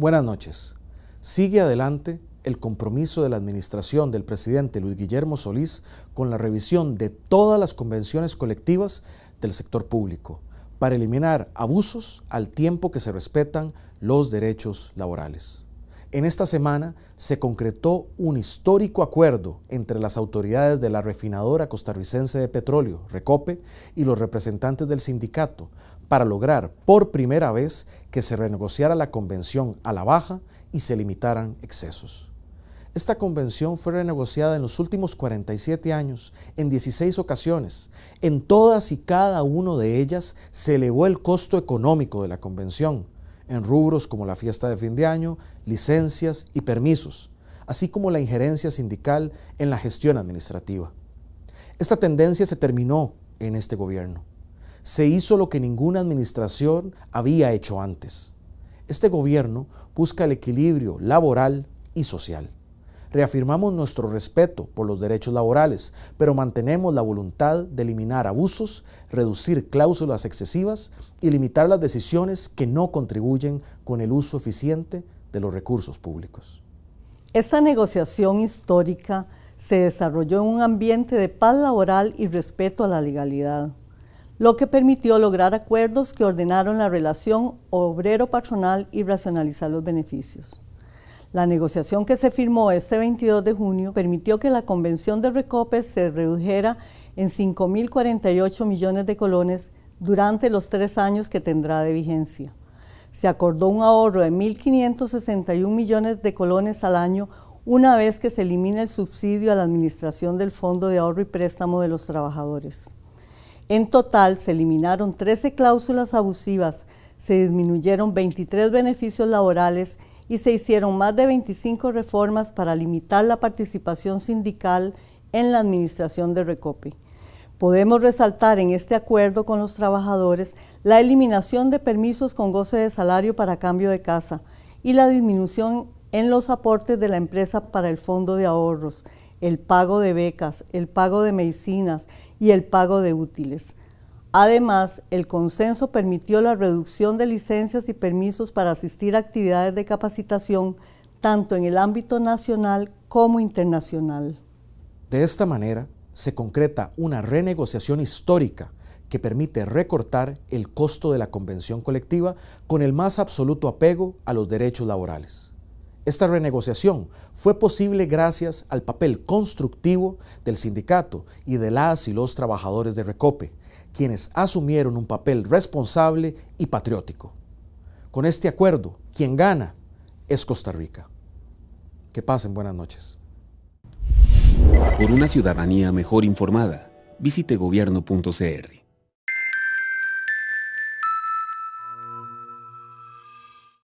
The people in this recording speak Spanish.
Buenas noches. Sigue adelante el compromiso de la administración del presidente Luis Guillermo Solís con la revisión de todas las convenciones colectivas del sector público para eliminar abusos al tiempo que se respetan los derechos laborales. En esta semana se concretó un histórico acuerdo entre las autoridades de la refinadora costarricense de petróleo, Recope, y los representantes del sindicato para lograr por primera vez que se renegociara la convención a la baja y se limitaran excesos. Esta convención fue renegociada en los últimos 47 años, en 16 ocasiones. En todas y cada una de ellas se elevó el costo económico de la convención, en rubros como la fiesta de fin de año, licencias y permisos, así como la injerencia sindical en la gestión administrativa. Esta tendencia se terminó en este gobierno. Se hizo lo que ninguna administración había hecho antes. Este gobierno busca el equilibrio laboral y social. Reafirmamos nuestro respeto por los derechos laborales, pero mantenemos la voluntad de eliminar abusos, reducir cláusulas excesivas y limitar las decisiones que no contribuyen con el uso eficiente de los recursos públicos. Esta negociación histórica se desarrolló en un ambiente de paz laboral y respeto a la legalidad, lo que permitió lograr acuerdos que ordenaron la relación obrero-patronal y racionalizar los beneficios. La negociación que se firmó este 22 de junio permitió que la convención de recope se redujera en 5.048 millones de colones durante los tres años que tendrá de vigencia. Se acordó un ahorro de 1.561 millones de colones al año una vez que se elimina el subsidio a la administración del Fondo de Ahorro y Préstamo de los Trabajadores. En total se eliminaron 13 cláusulas abusivas, se disminuyeron 23 beneficios laborales y se hicieron más de 25 reformas para limitar la participación sindical en la administración de Recope. Podemos resaltar en este acuerdo con los trabajadores la eliminación de permisos con goce de salario para cambio de casa y la disminución en los aportes de la empresa para el fondo de ahorros, el pago de becas, el pago de medicinas y el pago de útiles. Además, el consenso permitió la reducción de licencias y permisos para asistir a actividades de capacitación tanto en el ámbito nacional como internacional. De esta manera, se concreta una renegociación histórica que permite recortar el costo de la convención colectiva con el más absoluto apego a los derechos laborales. Esta renegociación fue posible gracias al papel constructivo del sindicato y de las y los trabajadores de Recope, quienes asumieron un papel responsable y patriótico. Con este acuerdo, quien gana es Costa Rica. Que pasen buenas noches. Por una ciudadanía mejor informada, visite